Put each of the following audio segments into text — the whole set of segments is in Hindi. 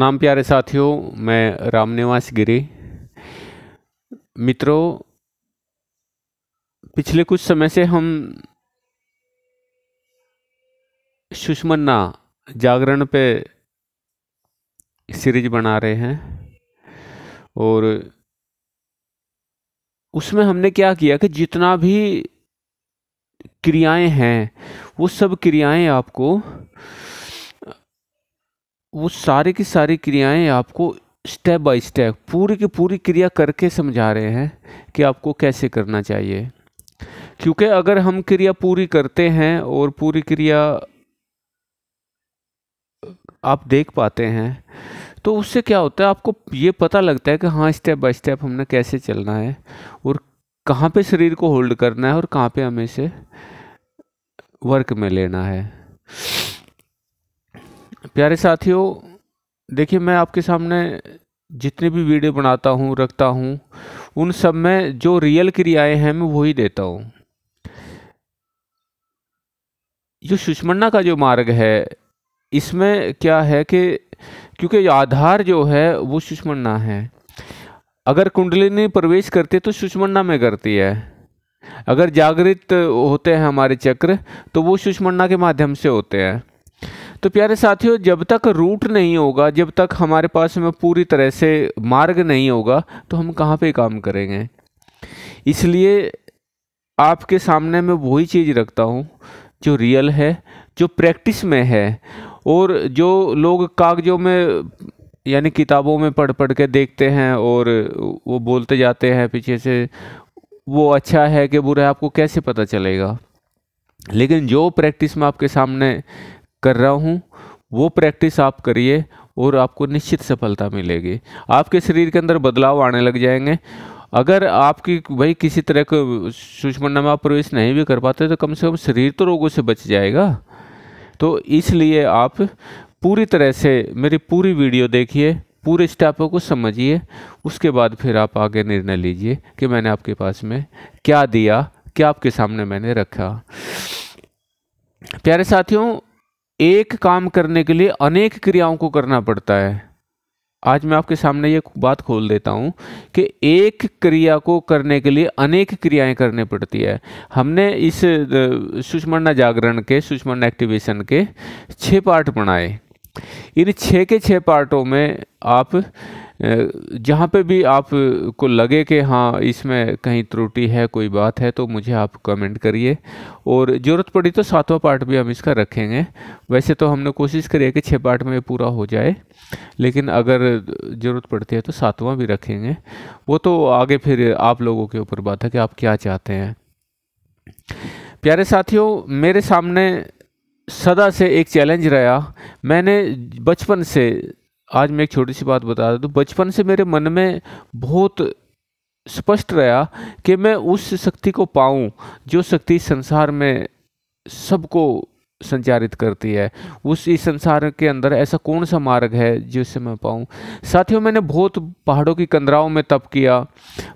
नाम प्यारे साथियों मैं रामनिवास गिरी मित्रों पिछले कुछ समय से हम सुषमन्ना जागरण पे सीरीज बना रहे हैं और उसमें हमने क्या किया कि जितना भी क्रियाएं हैं वो सब क्रियाएं आपको वो सारे की सारी क्रियाएं आपको स्टेप बाय स्टेप पूरी की पूरी क्रिया करके समझा रहे हैं कि आपको कैसे करना चाहिए क्योंकि अगर हम क्रिया पूरी करते हैं और पूरी क्रिया आप देख पाते हैं तो उससे क्या होता है आपको ये पता लगता है कि हाँ स्टेप बाय स्टेप हमने कैसे चलना है और कहाँ पे शरीर को होल्ड करना है और कहाँ पे हमें से वर्क में लेना है प्यारे साथियों देखिए मैं आपके सामने जितने भी वीडियो बनाता हूँ रखता हूँ उन सब में जो रियल क्रियाएं हैं मैं वही देता हूँ जो सुषमना का जो मार्ग है इसमें क्या है कि क्योंकि आधार जो है वो सुषमना है अगर कुंडलिनी प्रवेश करती है तो सुषमना में करती है अगर जागृत होते हैं हमारे चक्र तो वो सुषमना के माध्यम से होते हैं तो प्यारे साथियों जब तक रूट नहीं होगा जब तक हमारे पास में पूरी तरह से मार्ग नहीं होगा तो हम कहाँ पे काम करेंगे इसलिए आपके सामने मैं वही चीज़ रखता हूँ जो रियल है जो प्रैक्टिस में है और जो लोग कागजों में यानी किताबों में पढ़ पढ़ के देखते हैं और वो बोलते जाते हैं पीछे से वो अच्छा है कि बुरा है आपको कैसे पता चलेगा लेकिन जो प्रैक्टिस में आपके सामने कर रहा हूँ वो प्रैक्टिस आप करिए और आपको निश्चित सफलता मिलेगी आपके शरीर के अंदर बदलाव आने लग जाएंगे अगर आपकी भाई किसी तरह के सुषमंडल में प्रवेश नहीं भी कर पाते तो कम से कम शरीर तो रोगों से बच जाएगा तो इसलिए आप पूरी तरह से मेरी पूरी वीडियो देखिए पूरे स्टेपों को समझिए उसके बाद फिर आप आगे निर्णय लीजिए कि मैंने आपके पास में क्या दिया क्या आपके सामने मैंने रखा प्यारे साथियों एक काम करने के लिए अनेक क्रियाओं को करना पड़ता है आज मैं आपके सामने ये बात खोल देता हूँ कि एक क्रिया को करने के लिए अनेक क्रियाएं करने पड़ती है हमने इस सुषमणा जागरण के सुषमणा एक्टिवेशन के छः पार्ट बनाए इन छः के छः पार्टों में आप जहाँ पे भी आप को लगे कि हाँ इसमें कहीं त्रुटि है कोई बात है तो मुझे आप कमेंट करिए और ज़रूरत पड़ी तो सातवां पार्ट भी हम इसका रखेंगे वैसे तो हमने कोशिश करी है कि छः पार्ट में पूरा हो जाए लेकिन अगर ज़रूरत पड़ती है तो सातवां भी रखेंगे वो तो आगे फिर आप लोगों के ऊपर बात है कि आप क्या चाहते हैं प्यारे साथियों मेरे सामने सदा से एक चैलेंज रहा मैंने बचपन से आज मैं एक छोटी सी बात बता दूँ बचपन से मेरे मन में बहुत स्पष्ट रहा कि मैं उस शक्ति को पाऊँ जो शक्ति संसार में सबको संचारित करती है उस इस संसार के अंदर ऐसा कौन सा मार्ग है जिससे मैं पाऊँ साथियों मैंने बहुत पहाड़ों की कंदराओं में तप किया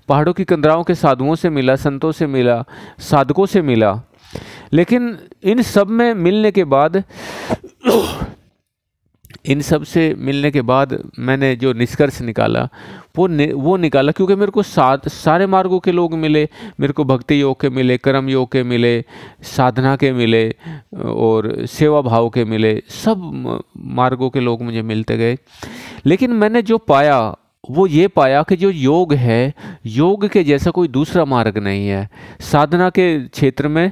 पहाड़ों की कंदराओं के साधुओं से मिला संतों से मिला साधकों से मिला लेकिन इन सब में मिलने के बाद इन सब से मिलने के बाद मैंने जो निष्कर्ष निकाला वो नि, वो निकाला क्योंकि मेरे को सात सारे मार्गों के लोग मिले मेरे को भक्ति योग के मिले कर्म योग के मिले साधना के मिले और सेवा भाव के मिले सब मार्गों के लोग मुझे मिलते गए लेकिन मैंने जो पाया वो ये पाया कि जो योग है योग के जैसा कोई दूसरा मार्ग नहीं है साधना के क्षेत्र में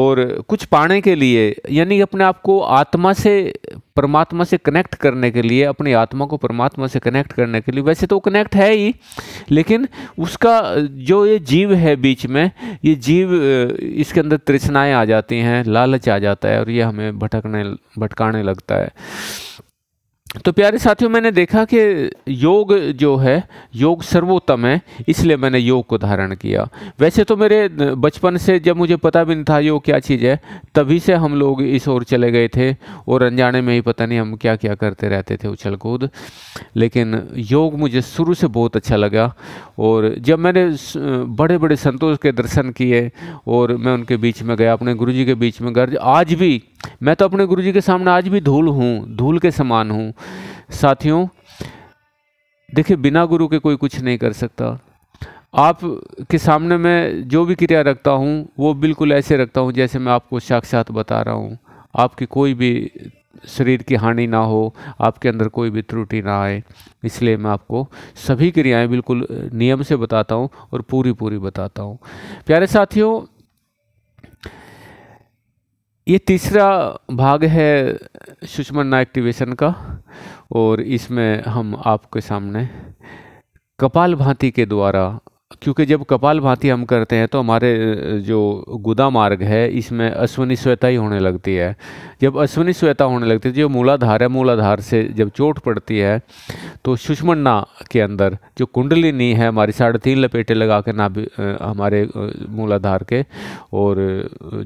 और कुछ पाने के लिए यानी अपने आप को आत्मा से परमात्मा से कनेक्ट करने के लिए अपनी आत्मा को परमात्मा से कनेक्ट करने के लिए वैसे तो कनेक्ट है ही लेकिन उसका जो ये जीव है बीच में ये जीव इसके अंदर तृष्णाएँ आ जाती हैं लालच आ जाता है और ये हमें भटकने भटकाने लगता है तो प्यारे साथियों मैंने देखा कि योग जो है योग सर्वोत्तम है इसलिए मैंने योग को धारण किया वैसे तो मेरे बचपन से जब मुझे पता भी नहीं था योग क्या चीज़ है तभी से हम लोग इस ओर चले गए थे और अनजाने में ही पता नहीं हम क्या क्या करते रहते थे उछल कूद लेकिन योग मुझे शुरू से बहुत अच्छा लगा और जब मैंने बड़े बड़े संतोष के दर्शन किए और मैं उनके बीच में गया अपने गुरु के बीच में गर्ज आज भी मैं तो अपने गुरुजी के सामने आज भी धूल हूँ धूल के समान हूँ साथियों देखिए बिना गुरु के कोई कुछ नहीं कर सकता आप के सामने मैं जो भी क्रिया रखता हूँ वो बिल्कुल ऐसे रखता हूँ जैसे मैं आपको साक्षात बता रहा हूँ आपकी कोई भी शरीर की हानि ना हो आपके अंदर कोई भी त्रुटि ना आए इसलिए मैं आपको सभी क्रियाएं बिल्कुल नियम से बताता हूँ और पूरी पूरी बताता हूँ प्यारे साथियों ये तीसरा भाग है सुषमना एक्टिवेशन का और इसमें हम आपके सामने कपाल भांति के द्वारा क्योंकि जब कपाल भांति हम करते हैं तो हमारे जो गुदा मार्ग है इसमें अश्वनी श्वेता ही होने लगती है जब अश्वनी श्वेता होने लगती है जो मूलाधार है मूलाधार से जब चोट पड़ती है तो सुषमन्ना के अंदर जो कुंडलिनी है हमारी साढ़े तीन लपेटे लगा के भी हमारे मूलाधार के और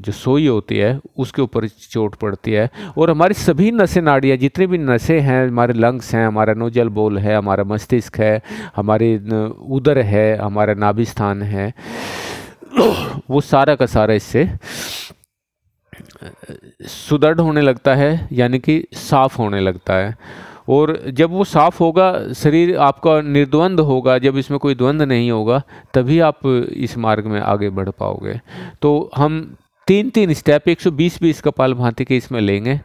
जो सोई होती है उसके ऊपर चोट पड़ती है और हमारी सभी नशे नाड़ियाँ जितनी भी नशे हैं हमारे लंग्स हैं हमारा नोजल बोल है हमारा मस्तिष्क है हमारी उदर है हमारा स्थान है वो सारा का सारा इससे सुदृढ़ होने लगता है यानी कि साफ़ होने लगता है और जब वो साफ़ होगा शरीर आपका निर्द्वंद होगा जब इसमें कोई द्वंद्व नहीं होगा तभी आप इस मार्ग में आगे बढ़ पाओगे तो हम तीन तीन स्टेप 120 बीस का पाल भांति के इसमें लेंगे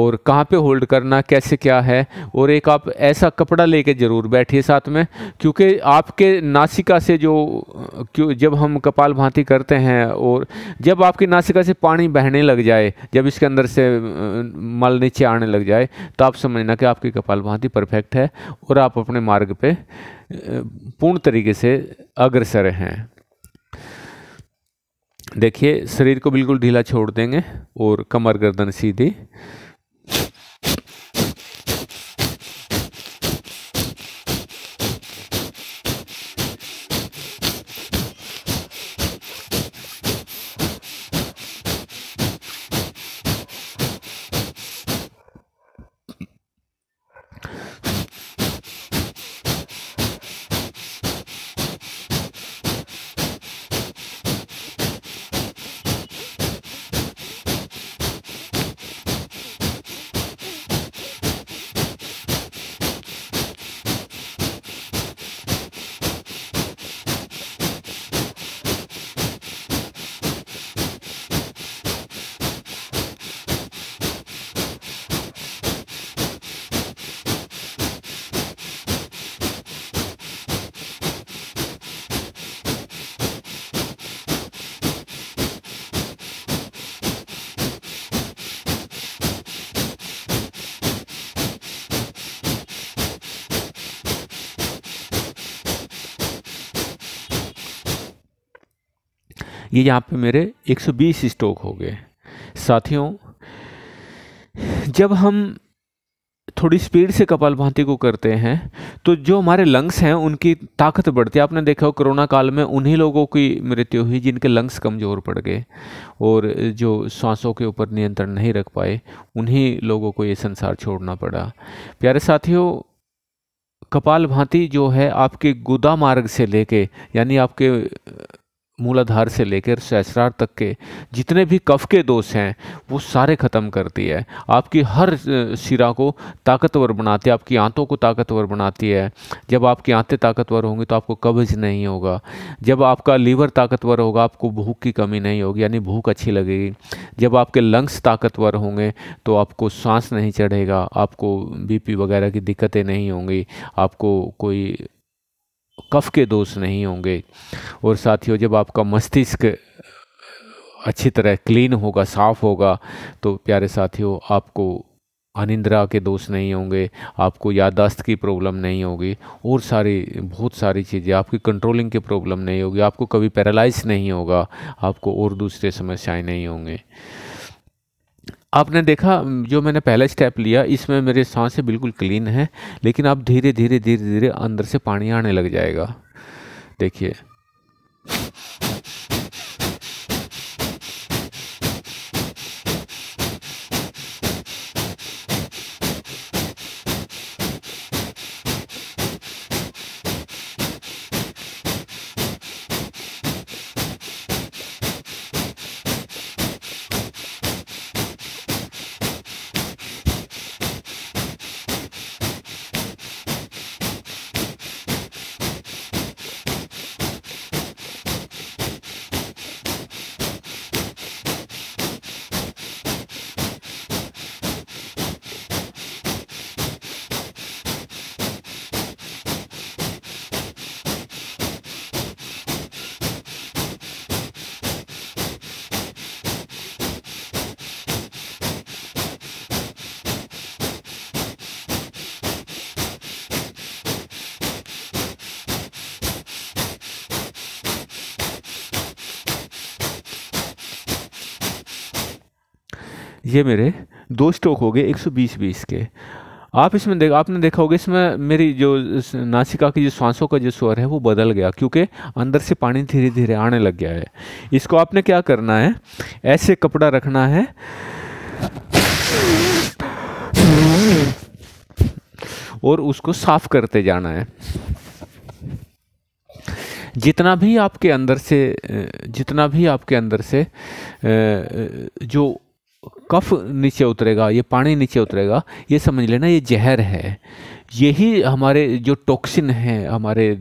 और कहाँ पे होल्ड करना कैसे क्या है और एक आप ऐसा कपड़ा लेके ज़रूर बैठिए साथ में क्योंकि आपके नासिका से जो क्यों जब हम कपाल भांति करते हैं और जब आपकी नासिका से पानी बहने लग जाए जब इसके अंदर से मल नीचे आने लग जाए तो आप समझना कि आपकी कपाल भांति परफेक्ट है और आप अपने मार्ग पे पूर्ण तरीके से अग्रसर हैं देखिए शरीर को बिल्कुल ढीला छोड़ देंगे और कमर गर्दन सीधी ये यहाँ पे मेरे 120 स्टॉक हो गए साथियों जब हम थोड़ी स्पीड से कपाल भांति को करते हैं तो जो हमारे लंग्स हैं उनकी ताकत बढ़ती है आपने देखा हो कोरोना काल में उन्हीं लोगों की मृत्यु हुई जिनके लंग्स कमज़ोर पड़ गए और जो सांसों के ऊपर नियंत्रण नहीं रख पाए उन्हीं लोगों को ये संसार छोड़ना पड़ा प्यारे साथियों कपाल भांति जो है आपके गुदा मार्ग से लेके यानी आपके मूलाधार से लेकर सहसरार तक के जितने भी कफ के दोष हैं वो सारे ख़त्म करती है आपकी हर सिरा को ताकतवर बनाती है आपकी आंतों को ताकतवर बनाती है जब आपकी आंतें ताकतवर होंगी तो आपको कब्ज नहीं होगा जब आपका लीवर ताकतवर होगा आपको भूख की कमी नहीं होगी यानी भूख अच्छी लगेगी जब आपके लंग्स ताकतवर होंगे तो आपको सांस नहीं चढ़ेगा आपको बीपी वगैरह की दिक्कतें नहीं होंगी आपको कोई कफ़ के दोष नहीं होंगे और साथियों जब आपका मस्तिष्क अच्छी तरह क्लीन होगा साफ़ होगा तो प्यारे साथियों आपको अनिंद्रा के दोष नहीं होंगे आपको यादाश्त की प्रॉब्लम नहीं होगी और सारी बहुत सारी चीज़ें आपकी कंट्रोलिंग की प्रॉब्लम नहीं होगी आपको कभी पैरालाइज नहीं होगा आपको और दूसरे समस्याएं नहीं होंगे आपने देखा जो मैंने पहला स्टेप लिया इसमें मेरे सांसें बिल्कुल क्लीन हैं लेकिन आप धीरे धीरे धीरे धीरे अंदर से पानी आने लग जाएगा देखिए ये मेरे दो स्ट्रोक हो गए 120 बीस के आप इसमें देख आपने देखा होगा इसमें मेरी जो नासिका की जो सांसों का जो स्वर है वो बदल गया क्योंकि अंदर से पानी धीरे धीरे आने लग गया है इसको आपने क्या करना है ऐसे कपड़ा रखना है और उसको साफ करते जाना है जितना भी आपके अंदर से जितना भी आपके अंदर से जो कफ नीचे उतरेगा ये पानी नीचे उतरेगा ये समझ लेना ये जहर है यही हमारे जो टॉक्सिन है हमारे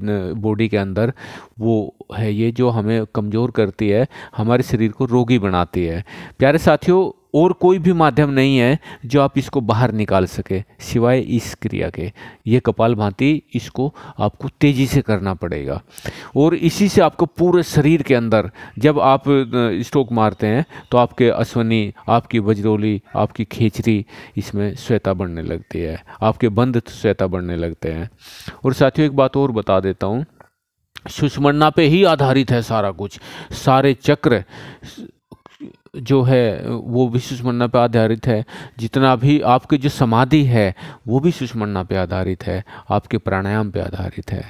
बॉडी के अंदर वो है ये जो हमें कमज़ोर करती है हमारे शरीर को रोगी बनाती है प्यारे साथियों और कोई भी माध्यम नहीं है जो आप इसको बाहर निकाल सके सिवाय इस क्रिया के ये कपाल भांति इसको आपको तेज़ी से करना पड़ेगा और इसी से आपको पूरे शरीर के अंदर जब आप स्ट्रोक मारते हैं तो आपके अश्वनी आपकी वज्रोली आपकी खेचरी इसमें श्वेता बढ़ने लगती है आपके बंध श्वेता बढ़ने लगते हैं और साथियों एक बात और बता देता हूँ सुषमणना पे ही आधारित है सारा कुछ सारे चक्र जो है वो भी सुषमन्ना पर आधारित है जितना भी आपकी जो समाधि है वो भी सुषमन्ना पर आधारित है आपके प्राणायाम पर आधारित है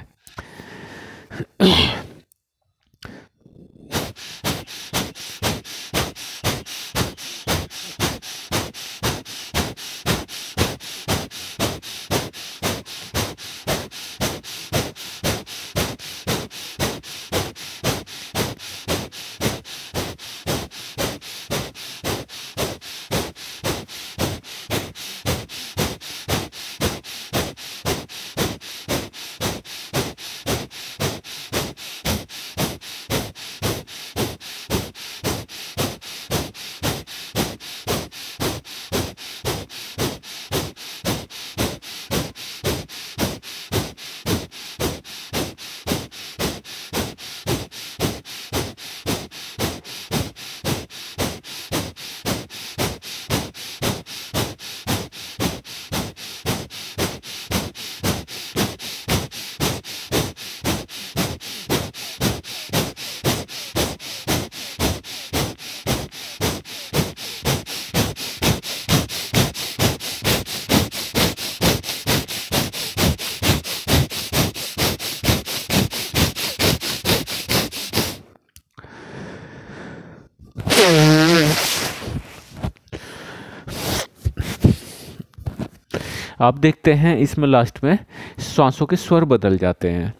आप देखते हैं इसमें लास्ट में श्वासों के स्वर बदल जाते हैं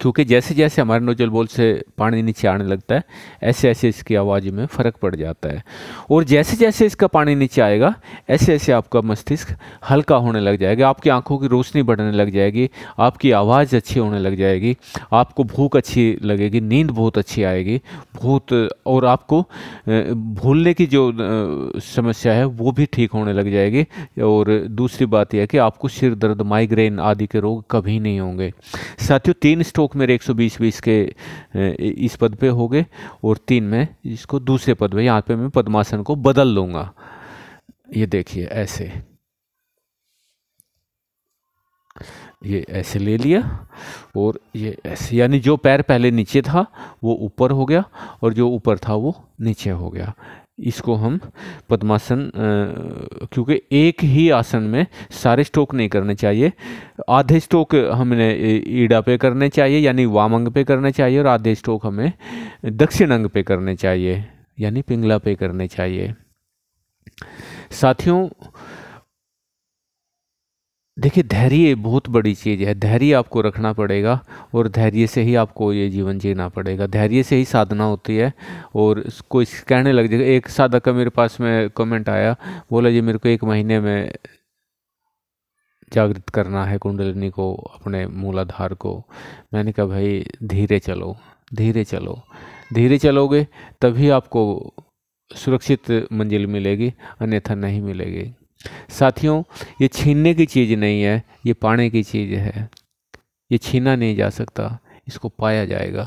क्योंकि जैसे जैसे हमारे नोजल बोल से पानी नीचे आने लगता है ऐसे ऐसे इसकी आवाज़ में फ़र्क पड़ जाता है और जैसे जैसे इसका पानी नीचे आएगा ऐसे ऐसे आपका मस्तिष्क हल्का होने लग जाएगा आपकी आंखों की रोशनी बढ़ने लग जाएगी आपकी आवाज़ अच्छी होने लग जाएगी आपको भूख अच्छी लगेगी नींद बहुत अच्छी आएगी बहुत और आपको भूलने की जो समस्या है वो भी ठीक होने लग जाएगी और दूसरी बात यह कि आपको सिर दर्द माइग्रेन आदि के रोग कभी नहीं होंगे साथियों तीन स्टोक मेरे 120 बीस के इस पद पे हो गए और तीन में इसको दूसरे पद पे यहाँ पे मैं पद्मासन को बदल लूँगा ये देखिए ऐसे ये ऐसे ले लिया और ये ऐसे यानी जो पैर पहले नीचे था वो ऊपर हो गया और जो ऊपर था वो नीचे हो गया इसको हम पद्मासन क्योंकि एक ही आसन में सारे स्ट्रोक नहीं करने चाहिए आधे स्ट्रोक हमने ईड़ा पे करने चाहिए यानी वाम अंग पे करने चाहिए और आधे स्ट्रोक हमें दक्षिण अंग पे करने चाहिए यानी पिंगला पे करने चाहिए साथियों देखिए धैर्य बहुत बड़ी चीज़ है धैर्य आपको रखना पड़ेगा और धैर्य से ही आपको ये जीवन जीना पड़ेगा धैर्य से ही साधना होती है और कोई कहने लग जाएगा एक साधक का मेरे पास में कमेंट आया बोला जी मेरे को एक महीने में जागृत करना है कुंडलिनी को अपने मूलाधार को मैंने कहा भाई धीरे चलो धीरे चलो धीरे चलोगे तभी आपको सुरक्षित मंजिल मिलेगी अन्यथा नहीं मिलेगी साथियों ये छीनने की चीज़ नहीं है ये पाने की चीज़ है ये छीना नहीं जा सकता इसको पाया जाएगा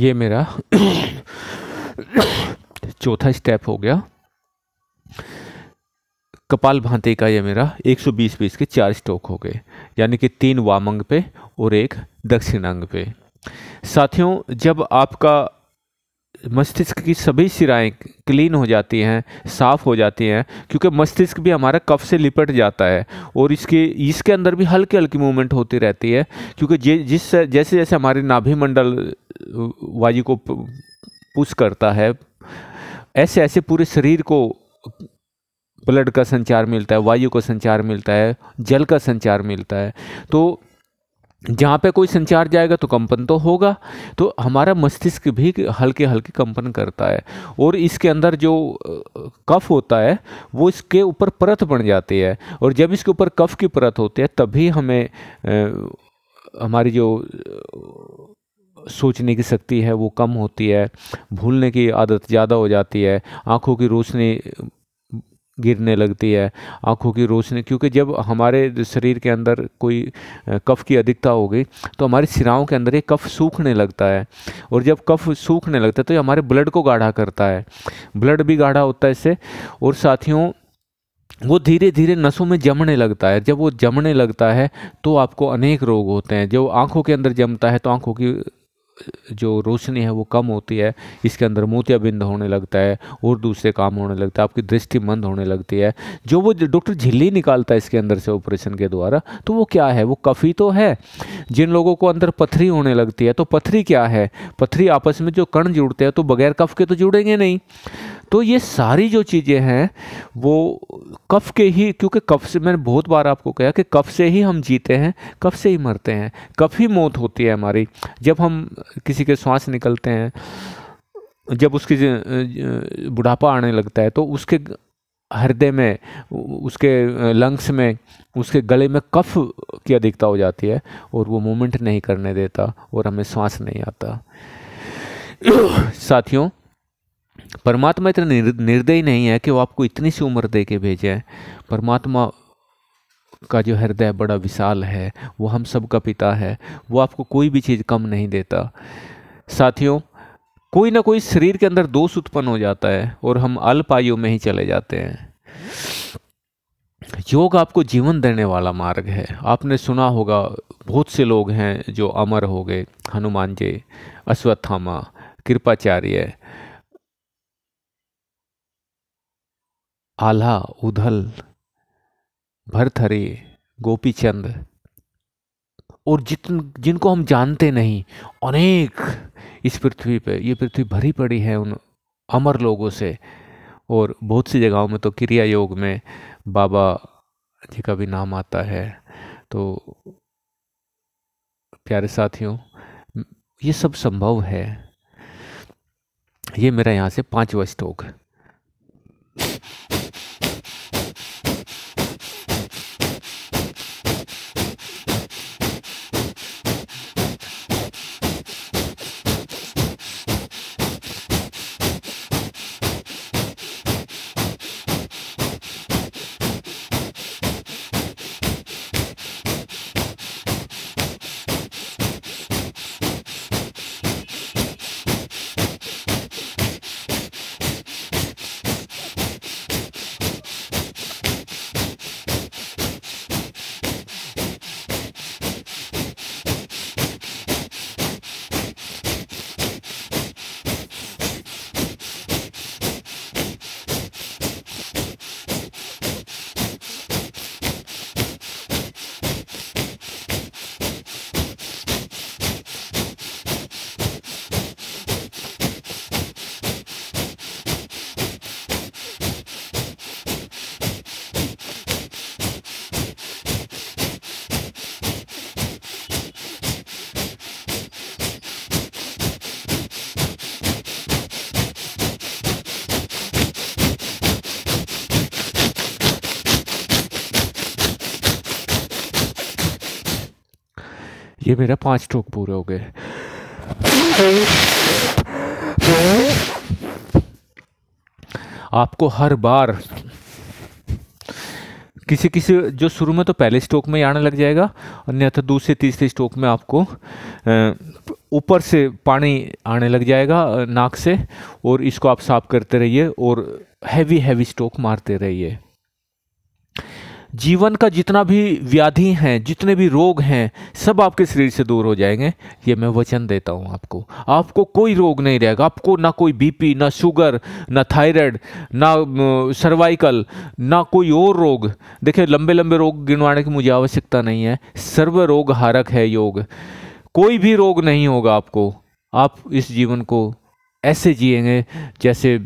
ये मेरा चौथा स्टेप हो गया कपाल भांति का ये मेरा 120 पीस के चार स्टोक हो गए यानी कि तीन वामंग पे और एक दक्षिणांग पे साथियों जब आपका मस्तिष्क की सभी सिराएं क्लीन हो जाती हैं साफ़ हो जाती हैं क्योंकि मस्तिष्क भी हमारा कफ से लिपट जाता है और इसके इसके अंदर भी हल्की हल्की मूवमेंट होती रहती है क्योंकि जिस जैसे जैसे हमारे नाभिमंडल वायु को पुश करता है ऐसे ऐसे पूरे शरीर को ब्लड का संचार मिलता है वायु का संचार मिलता है जल का संचार मिलता है तो जहाँ पे कोई संचार जाएगा तो कंपन तो होगा तो हमारा मस्तिष्क भी हल्के हल्के कंपन करता है और इसके अंदर जो कफ होता है वो इसके ऊपर परत बन जाती है और जब इसके ऊपर कफ की परत होती है तभी हमें हमारी जो सोचने की शक्ति है वो कम होती है भूलने की आदत ज़्यादा हो जाती है आँखों की रोशनी गिरने लगती है आँखों की रोशनी क्योंकि जब हमारे शरीर के अंदर कोई कफ़ की अधिकता हो गई तो हमारे सिराओं के अंदर ये कफ़ सूखने लगता है और जब कफ़ सूखने लगता है तो ये हमारे ब्लड को गाढ़ा करता है ब्लड भी गाढ़ा होता है इससे और साथियों वो धीरे धीरे नसों में जमने लगता है जब वो जमने लगता है तो आपको अनेक रोग होते हैं जब आँखों के अंदर जमता है तो आँखों की जो रोशनी है वो कम होती है इसके अंदर मोतियाबिंद होने लगता है और दूसरे काम होने लगता है आपकी दृष्टि मंद होने लगती है जो वो डॉक्टर झिल्ली निकालता है इसके अंदर से ऑपरेशन के द्वारा तो वो क्या है वो कफ़ी तो है जिन लोगों को अंदर पथरी होने लगती है तो पथरी क्या है पथरी आपस में जो कण जुड़ते हैं तो बगैर कफ के तो जुड़ेंगे नहीं तो ये सारी जो चीज़ें हैं वो कफ के ही क्योंकि कफ से मैंने बहुत बार आपको कहा कि कफ से ही हम जीते हैं कफ से ही मरते हैं कफ ही मौत होती है हमारी जब हम किसी के सांस निकलते हैं जब उसकी बुढ़ापा आने लगता है तो उसके हृदय में उसके लंग्स में उसके गले में कफ की अधिकता हो जाती है और वो मूवमेंट नहीं करने देता और हमें सांस नहीं आता साथियों परमात्मा इतना निर्दयी नहीं है कि वो आपको इतनी सी उम्र दे के भेजे परमात्मा का जो हृदय बड़ा विशाल है वो हम सबका पिता है वो आपको कोई भी चीज़ कम नहीं देता साथियों कोई ना कोई शरीर के अंदर दोष उत्पन्न हो जाता है और हम अल्प आयु में ही चले जाते हैं योग आपको जीवन देने वाला मार्ग है आपने सुना होगा बहुत से लोग हैं जो अमर हो गए हनुमान जी अश्वत्थामा कृपाचार्य आल्हा उधल भरथरे गोपीचंद और जितन जिनको हम जानते नहीं अनेक इस पृथ्वी पे ये पृथ्वी भरी पड़ी है उन अमर लोगों से और बहुत सी जगहों में तो क्रिया योग में बाबा जी का भी नाम आता है तो प्यारे साथियों ये सब संभव है ये मेरा यहाँ से पाँचवा श्लोक है ये मेरा पांच स्ट्रोक पूरे हो गए आपको हर बार किसी किसी जो शुरू में तो पहले स्ट्रोक में आने लग जाएगा अन्यथा तो दूसरे तीसरे स्ट्रोक में आपको ऊपर से पानी आने लग जाएगा नाक से और इसको आप साफ करते रहिए और हैवी हैवी स्ट्रोक मारते रहिए जीवन का जितना भी व्याधि हैं जितने भी रोग हैं सब आपके शरीर से दूर हो जाएंगे ये मैं वचन देता हूँ आपको आपको कोई रोग नहीं रहेगा आपको ना कोई बीपी ना शुगर ना थायराइड ना सर्वाइकल ना कोई और रोग देखिए लंबे लंबे रोग गिनवाने की मुझे आवश्यकता नहीं है सर्व रोग हारक है योग कोई भी रोग नहीं होगा आपको आप इस जीवन को ऐसे जिएंगे जैसे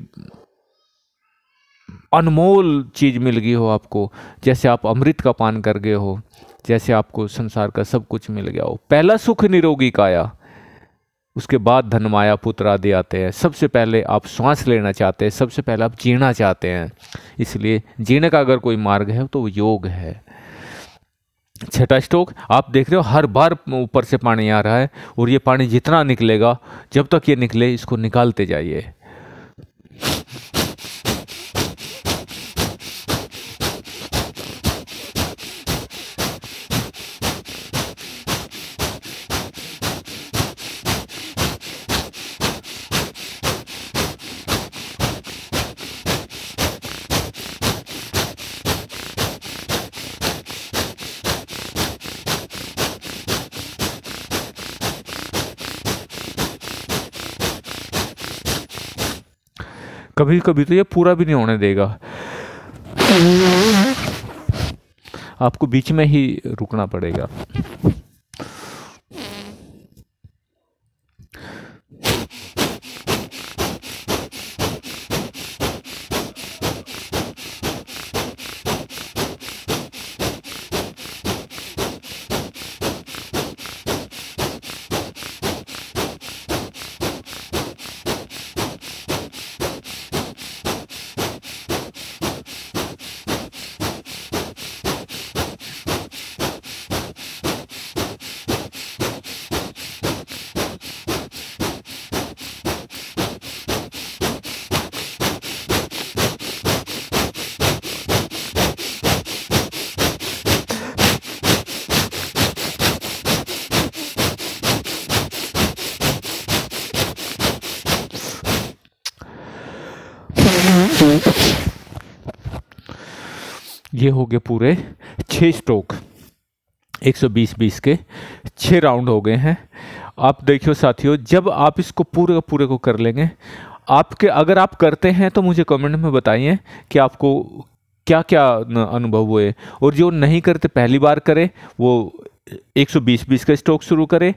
अनमोल चीज़ मिल गई हो आपको जैसे आप अमृत का पान कर गए हो जैसे आपको संसार का सब कुछ मिल गया हो पहला सुख निरोगी काया उसके बाद धनमाया पुत्र आदि आते हैं सबसे पहले आप श्वास लेना चाहते हैं सबसे पहले आप जीना चाहते हैं इसलिए जीने का अगर कोई मार्ग है तो वो योग है छठा स्टोक आप देख रहे हो हर बार ऊपर से पानी आ रहा है और ये पानी जितना निकलेगा जब तक ये निकले इसको निकालते जाइए कभी कभी तो ये पूरा भी नहीं होने देगा आपको बीच में ही रुकना पड़ेगा ये हो गए पूरे छः स्ट्रोक 120 20 के छः राउंड हो गए हैं आप देखियो साथियों जब आप इसको पूरे पूरे को कर लेंगे आपके अगर आप करते हैं तो मुझे कमेंट में बताइए कि आपको क्या क्या अनुभव हुए और जो नहीं करते पहली बार करें वो 120 20 का स्ट्रोक शुरू करें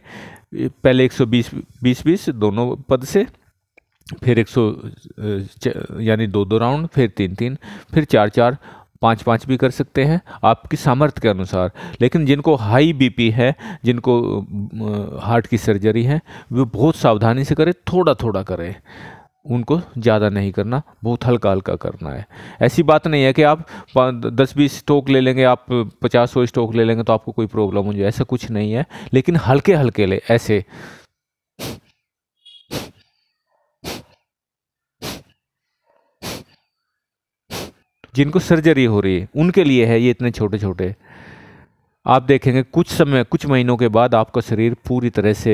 पहले 120 20 20 दोनों पद से फिर 100 यानी दो दो राउंड फिर तीन तीन फिर चार चार पाँच पाँच भी कर सकते हैं आपकी सामर्थ्य के अनुसार लेकिन जिनको हाई बीपी है जिनको हार्ट की सर्जरी है वे बहुत सावधानी से करें थोड़ा थोड़ा करें उनको ज़्यादा नहीं करना बहुत हल्का हल्का करना है ऐसी बात नहीं है कि आप दस बीस स्टोक ले लेंगे आप पचास सौ स्टोक ले लेंगे तो आपको कोई प्रॉब्लम हो जाए ऐसा कुछ नहीं है लेकिन हल्के हल्के ले ऐसे जिनको सर्जरी हो रही है उनके लिए है ये इतने छोटे छोटे आप देखेंगे कुछ समय कुछ महीनों के बाद आपका शरीर पूरी तरह से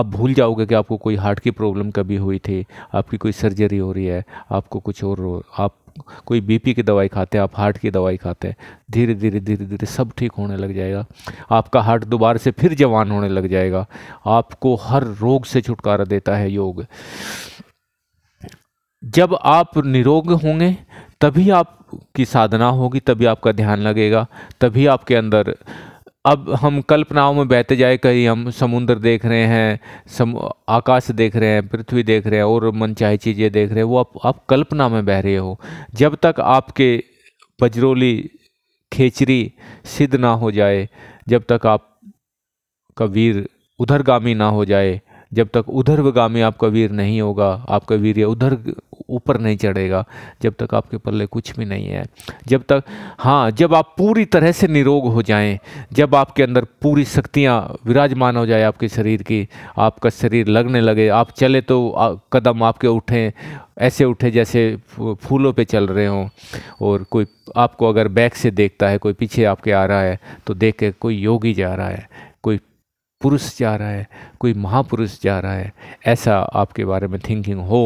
आप भूल जाओगे कि आपको कोई हार्ट की प्रॉब्लम कभी हुई थी आपकी कोई सर्जरी हो रही है आपको कुछ और आप कोई बीपी की दवाई खाते हैं आप हार्ट की दवाई खाते हैं धीरे धीरे धीरे धीरे सब ठीक होने लग जाएगा आपका हार्ट दोबारा से फिर जवान होने लग जाएगा आपको हर रोग से छुटकारा देता है योग जब आप निरोग होंगे तभी आपकी साधना होगी तभी आपका ध्यान लगेगा तभी आपके अंदर अब हम कल्पनाओं में बहते जाए कहीं हम समुद्र देख रहे हैं सम आकाश देख रहे हैं पृथ्वी देख रहे हैं और मनचाही चीज़ें देख रहे हैं वो आप आप कल्पना में बह रहे हो जब तक आपके बजरोली खेचरी सिद्ध ना हो जाए जब तक आप कबीर वीर उधरगामी ना हो जाए जब तक उधर्वगामी आपका वीर नहीं होगा आपका वीर उधर ऊपर नहीं चढ़ेगा जब तक आपके पल्ले कुछ भी नहीं है जब तक हाँ जब आप पूरी तरह से निरोग हो जाएं जब आपके अंदर पूरी शक्तियाँ विराजमान हो जाए आपके शरीर की आपका शरीर लगने लगे आप चले तो कदम आपके उठें ऐसे उठे जैसे फूलों पे चल रहे हों और कोई आपको अगर बैक से देखता है कोई पीछे आपके आ रहा है तो देख के कोई योगी जा रहा है पुरुष जा रहा है कोई महापुरुष जा रहा है ऐसा आपके बारे में थिंकिंग हो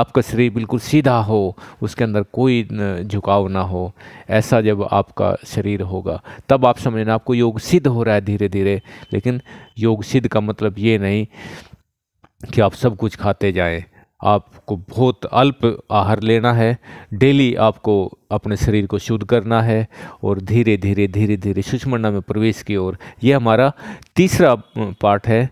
आपका शरीर बिल्कुल सीधा हो उसके अंदर कोई झुकाव ना हो ऐसा जब आपका शरीर होगा तब आप समझना आपको योग सिद्ध हो रहा है धीरे धीरे लेकिन योग सिद्ध का मतलब ये नहीं कि आप सब कुछ खाते जाएं आपको बहुत अल्प आहार लेना है डेली आपको अपने शरीर को शुद्ध करना है और धीरे धीरे धीरे धीरे सुषमना में प्रवेश की ओर यह हमारा तीसरा पार्ट है